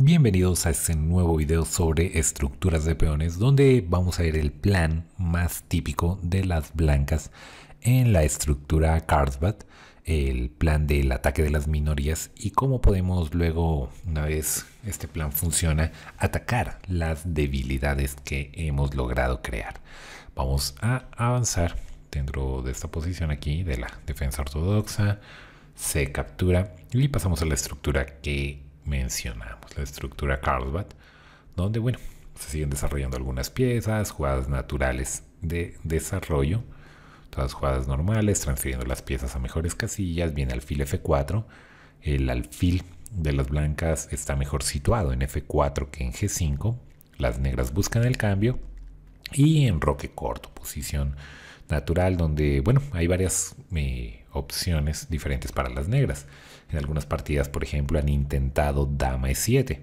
Bienvenidos a este nuevo video sobre estructuras de peones donde vamos a ver el plan más típico de las blancas en la estructura Carlsbad, el plan del ataque de las minorías y cómo podemos luego, una vez este plan funciona, atacar las debilidades que hemos logrado crear. Vamos a avanzar dentro de esta posición aquí de la defensa ortodoxa, se captura y pasamos a la estructura que mencionamos, la estructura Carlsbad, donde, bueno, se siguen desarrollando algunas piezas, jugadas naturales de desarrollo, todas jugadas normales, transfiriendo las piezas a mejores casillas, viene alfil F4, el alfil de las blancas está mejor situado en F4 que en G5, las negras buscan el cambio y en roque corto, posición natural, donde, bueno, hay varias eh, opciones diferentes para las negras. En algunas partidas, por ejemplo, han intentado dama e7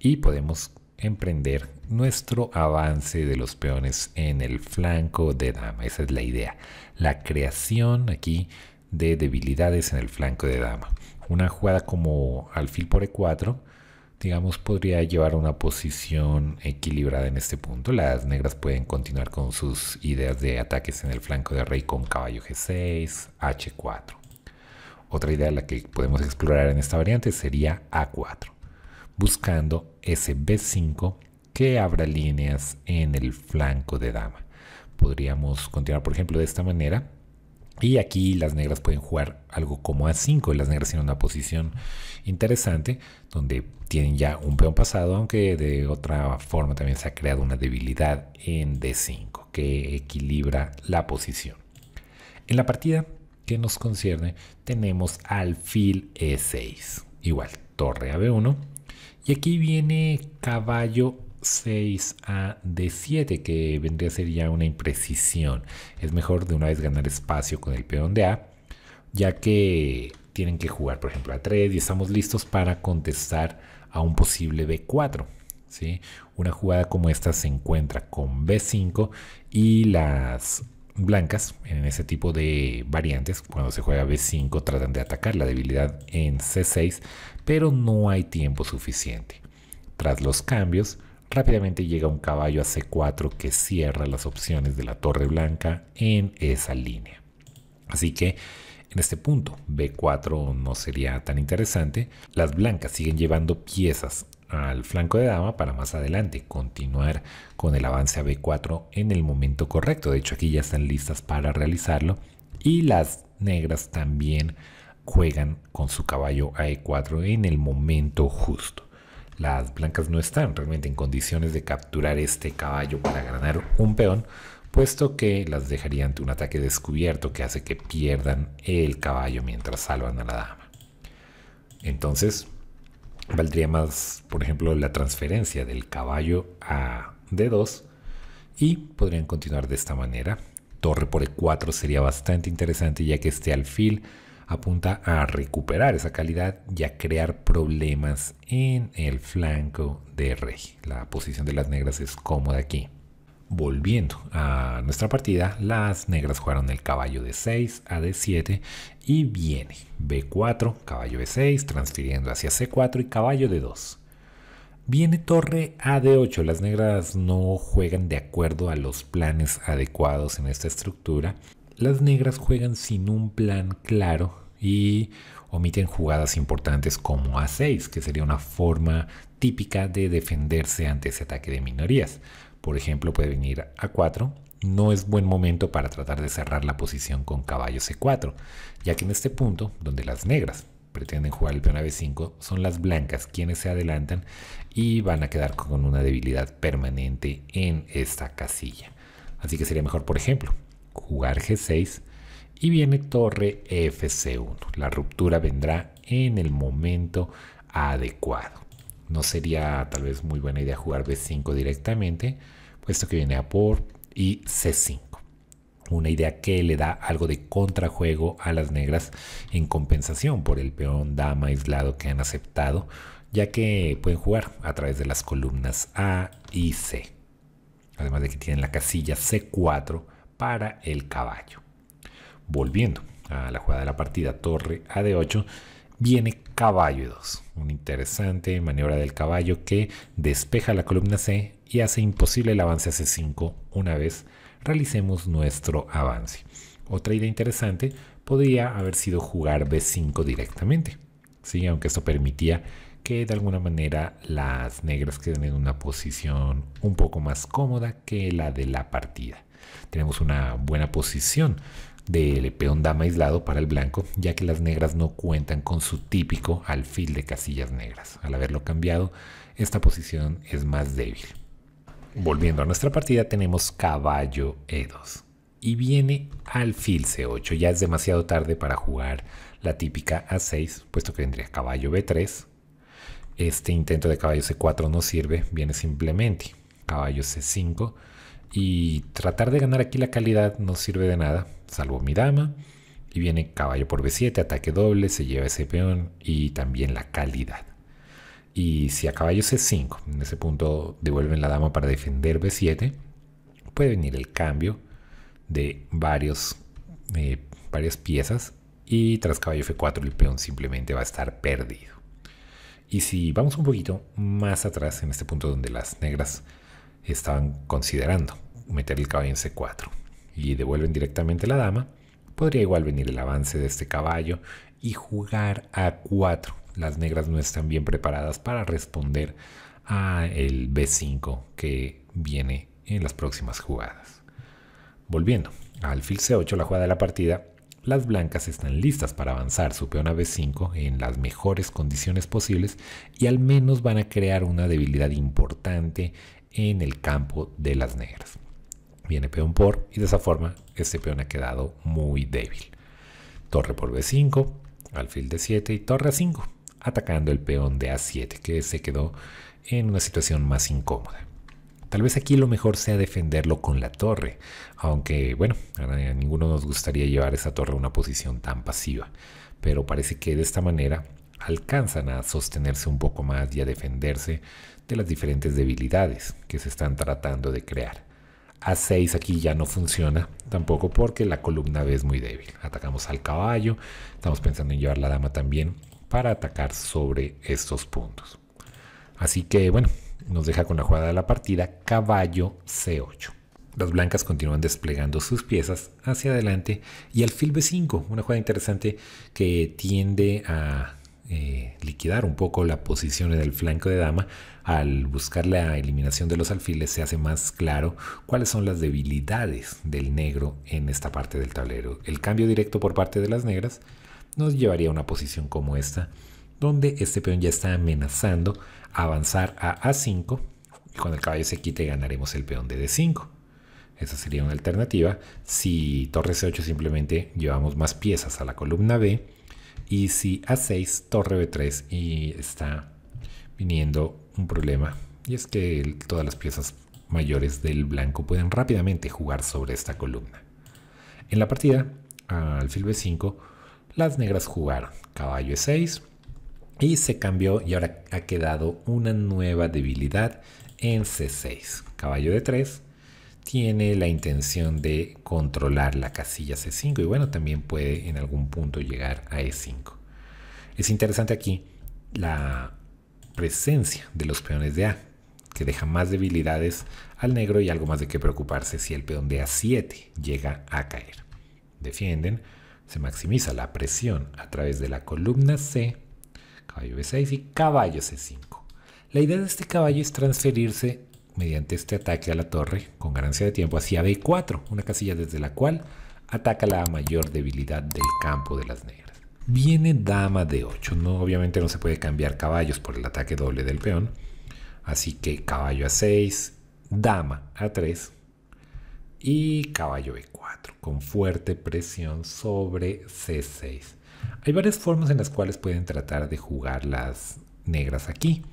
y podemos emprender nuestro avance de los peones en el flanco de dama. Esa es la idea. La creación aquí de debilidades en el flanco de dama. Una jugada como alfil por e4 digamos, podría llevar una posición equilibrada en este punto. Las negras pueden continuar con sus ideas de ataques en el flanco de rey con caballo g6, h4. Otra idea la que podemos explorar en esta variante sería a4, buscando ese b5 que abra líneas en el flanco de dama. Podríamos continuar, por ejemplo, de esta manera, y aquí las negras pueden jugar algo como a 5. Las negras tienen una posición interesante donde tienen ya un peón pasado, aunque de otra forma también se ha creado una debilidad en D5 que equilibra la posición. En la partida que nos concierne tenemos alfil E6. Igual, torre a B1. Y aquí viene caballo 6 a D7, que vendría a ser ya una imprecisión. Es mejor de una vez ganar espacio con el peón de A, ya que tienen que jugar, por ejemplo, a 3 y estamos listos para contestar a un posible B4. ¿sí? Una jugada como esta se encuentra con B5 y las blancas en ese tipo de variantes cuando se juega B5 tratan de atacar la debilidad en C6 pero no hay tiempo suficiente. Tras los cambios Rápidamente llega un caballo a C4 que cierra las opciones de la torre blanca en esa línea. Así que en este punto B4 no sería tan interesante. Las blancas siguen llevando piezas al flanco de dama para más adelante continuar con el avance a B4 en el momento correcto. De hecho aquí ya están listas para realizarlo. Y las negras también juegan con su caballo a E4 en el momento justo. Las blancas no están realmente en condiciones de capturar este caballo para ganar un peón, puesto que las dejarían ante un ataque descubierto que hace que pierdan el caballo mientras salvan a la dama. Entonces, valdría más, por ejemplo, la transferencia del caballo a D2 y podrían continuar de esta manera. Torre por E4 sería bastante interesante ya que este alfil apunta a recuperar esa calidad y a crear problemas en el flanco de rey. La posición de las negras es cómoda aquí. Volviendo a nuestra partida, las negras jugaron el caballo de 6 a de 7 y viene b4, caballo de 6, transfiriendo hacia c4 y caballo de 2. Viene torre a de 8 Las negras no juegan de acuerdo a los planes adecuados en esta estructura las negras juegan sin un plan claro y omiten jugadas importantes como A6, que sería una forma típica de defenderse ante ese ataque de minorías. Por ejemplo, puede venir A4. No es buen momento para tratar de cerrar la posición con caballo e C4, ya que en este punto, donde las negras pretenden jugar el peón a B5, son las blancas quienes se adelantan y van a quedar con una debilidad permanente en esta casilla. Así que sería mejor, por ejemplo, jugar G6 y viene torre Fc1. La ruptura vendrá en el momento adecuado. No sería tal vez muy buena idea jugar B5 directamente, puesto que viene a por y C5. Una idea que le da algo de contrajuego a las negras en compensación por el peón dama aislado que han aceptado, ya que pueden jugar a través de las columnas A y C. Además de que tienen la casilla C4 para el caballo. Volviendo a la jugada de la partida, torre a de 8 viene caballo 2. Una interesante maniobra del caballo que despeja la columna C y hace imposible el avance a c5 una vez realicemos nuestro avance. Otra idea interesante podría haber sido jugar b5 directamente, si aunque esto permitía que de alguna manera las negras queden en una posición un poco más cómoda que la de la partida tenemos una buena posición del peón dama aislado para el blanco, ya que las negras no cuentan con su típico alfil de casillas negras. Al haberlo cambiado, esta posición es más débil. Volviendo a nuestra partida, tenemos caballo E2 y viene alfil C8. Ya es demasiado tarde para jugar la típica A6, puesto que vendría caballo B3. Este intento de caballo C4 no sirve, viene simplemente caballo C5 y tratar de ganar aquí la calidad no sirve de nada, salvo mi dama. Y viene caballo por b7, ataque doble, se lleva ese peón y también la calidad. Y si a caballo c5, en ese punto devuelven la dama para defender b7, puede venir el cambio de varios, eh, varias piezas y tras caballo f4 el peón simplemente va a estar perdido. Y si vamos un poquito más atrás en este punto donde las negras estaban considerando meter el caballo en C4 y devuelven directamente la dama, podría igual venir el avance de este caballo y jugar a 4. Las negras no están bien preparadas para responder a el B5 que viene en las próximas jugadas. Volviendo al fil C8, la jugada de la partida, las blancas están listas para avanzar su peón a B5 en las mejores condiciones posibles y al menos van a crear una debilidad importante en el campo de las negras. Viene peón por y de esa forma este peón ha quedado muy débil. Torre por B5, alfil de 7 y torre A5, atacando el peón de A7 que se quedó en una situación más incómoda. Tal vez aquí lo mejor sea defenderlo con la torre, aunque bueno, a ninguno nos gustaría llevar esa torre a una posición tan pasiva, pero parece que de esta manera alcanzan a sostenerse un poco más y a defenderse de las diferentes debilidades que se están tratando de crear. A6 aquí ya no funciona tampoco porque la columna B es muy débil. Atacamos al caballo, estamos pensando en llevar la dama también para atacar sobre estos puntos. Así que bueno, nos deja con la jugada de la partida caballo C8. Las blancas continúan desplegando sus piezas hacia adelante y alfil B5, una jugada interesante que tiende a eh, liquidar un poco la posición en el flanco de dama, al buscar la eliminación de los alfiles se hace más claro cuáles son las debilidades del negro en esta parte del tablero. El cambio directo por parte de las negras nos llevaría a una posición como esta, donde este peón ya está amenazando avanzar a A5 y cuando el caballo se quite ganaremos el peón de D5. Esa sería una alternativa. Si torre C8 simplemente llevamos más piezas a la columna B y si A6, torre B3 y está viniendo un problema. Y es que todas las piezas mayores del blanco pueden rápidamente jugar sobre esta columna. En la partida, alfil B5, las negras jugaron caballo E6 y se cambió y ahora ha quedado una nueva debilidad en C6. Caballo D3, tiene la intención de controlar la casilla C5 y bueno, también puede en algún punto llegar a E5. Es interesante aquí la presencia de los peones de A, que deja más debilidades al negro y algo más de qué preocuparse si el peón de A7 llega a caer. Defienden, se maximiza la presión a través de la columna C, caballo B6 y caballo C5. La idea de este caballo es transferirse mediante este ataque a la torre con ganancia de tiempo hacia B4, una casilla desde la cual ataca la mayor debilidad del campo de las negras. Viene dama d 8, no, obviamente no se puede cambiar caballos por el ataque doble del peón, así que caballo a 6, dama a 3 y caballo B4 con fuerte presión sobre C6. Hay varias formas en las cuales pueden tratar de jugar las negras aquí.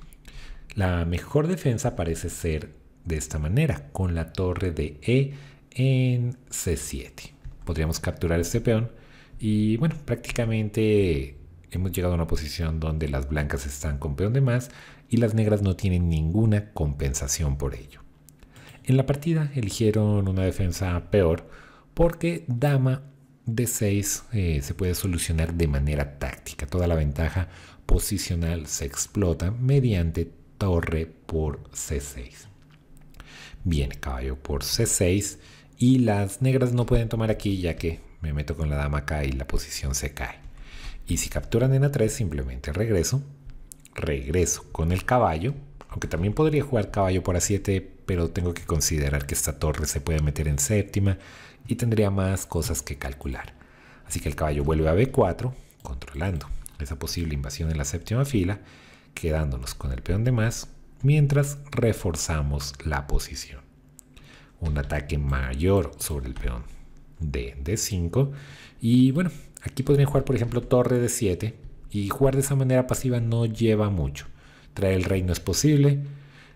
La mejor defensa parece ser de esta manera, con la torre de E en C7. Podríamos capturar este peón y bueno, prácticamente hemos llegado a una posición donde las blancas están con peón de más y las negras no tienen ninguna compensación por ello. En la partida eligieron una defensa peor porque dama de 6 eh, se puede solucionar de manera táctica. Toda la ventaja posicional se explota mediante torre por C6. Bien, caballo por C6 y las negras no pueden tomar aquí ya que me meto con la dama acá y la posición se cae. Y si capturan en A3 simplemente regreso, regreso con el caballo, aunque también podría jugar caballo por A7, pero tengo que considerar que esta torre se puede meter en séptima y tendría más cosas que calcular. Así que el caballo vuelve a B4, controlando esa posible invasión en la séptima fila, quedándonos con el peón de más mientras reforzamos la posición. Un ataque mayor sobre el peón de D5 y bueno, aquí podría jugar por ejemplo torre de 7 y jugar de esa manera pasiva no lleva mucho. Traer el rey no es posible,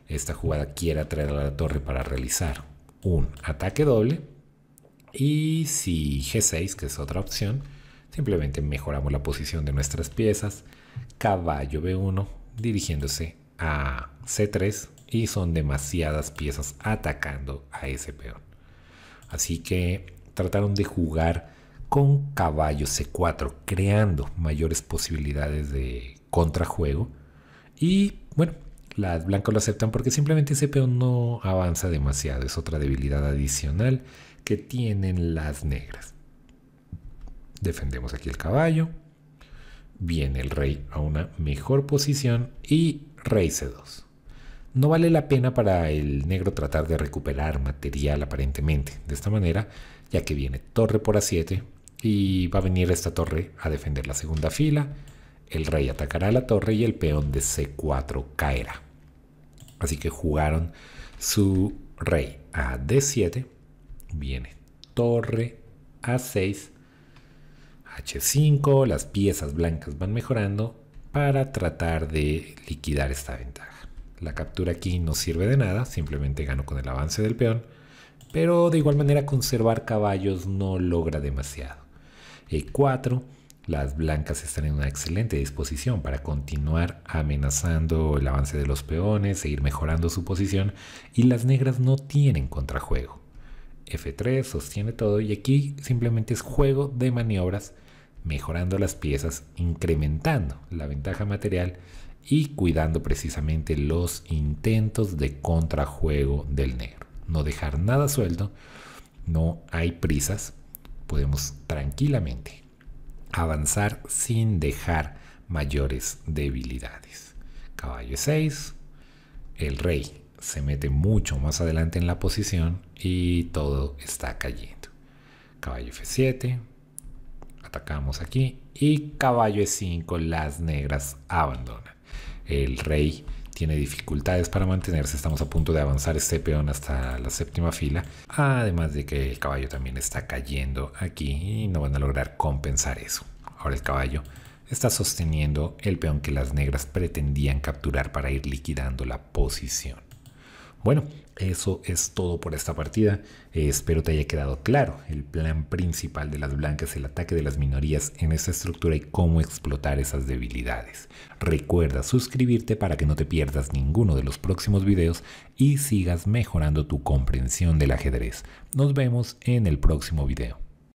esta jugada quiere traer a la torre para realizar un ataque doble y si G6, que es otra opción, simplemente mejoramos la posición de nuestras piezas, caballo B1, dirigiéndose a C3 y son demasiadas piezas atacando a ese peón. Así que trataron de jugar con caballo C4, creando mayores posibilidades de contrajuego. Y bueno, las blancas lo aceptan porque simplemente ese peón no avanza demasiado. Es otra debilidad adicional que tienen las negras. Defendemos aquí el caballo viene el rey a una mejor posición y rey c2. No vale la pena para el negro tratar de recuperar material aparentemente de esta manera, ya que viene torre por a7 y va a venir esta torre a defender la segunda fila, el rey atacará la torre y el peón de c4 caerá. Así que jugaron su rey a d7, viene torre a6, H5, las piezas blancas van mejorando para tratar de liquidar esta ventaja. La captura aquí no sirve de nada, simplemente gano con el avance del peón, pero de igual manera conservar caballos no logra demasiado. E4, las blancas están en una excelente disposición para continuar amenazando el avance de los peones, seguir mejorando su posición y las negras no tienen contrajuego. F3 sostiene todo y aquí simplemente es juego de maniobras mejorando las piezas, incrementando la ventaja material y cuidando precisamente los intentos de contrajuego del negro. No dejar nada suelto, no hay prisas, podemos tranquilamente avanzar sin dejar mayores debilidades. Caballo 6, el rey se mete mucho más adelante en la posición y todo está cayendo. Caballo F7, atacamos aquí. Y caballo E5, las negras abandonan. El rey tiene dificultades para mantenerse. Estamos a punto de avanzar este peón hasta la séptima fila. Además de que el caballo también está cayendo aquí y no van a lograr compensar eso. Ahora el caballo está sosteniendo el peón que las negras pretendían capturar para ir liquidando la posición. Bueno, eso es todo por esta partida. Eh, espero te haya quedado claro el plan principal de las blancas, el ataque de las minorías en esta estructura y cómo explotar esas debilidades. Recuerda suscribirte para que no te pierdas ninguno de los próximos videos y sigas mejorando tu comprensión del ajedrez. Nos vemos en el próximo video.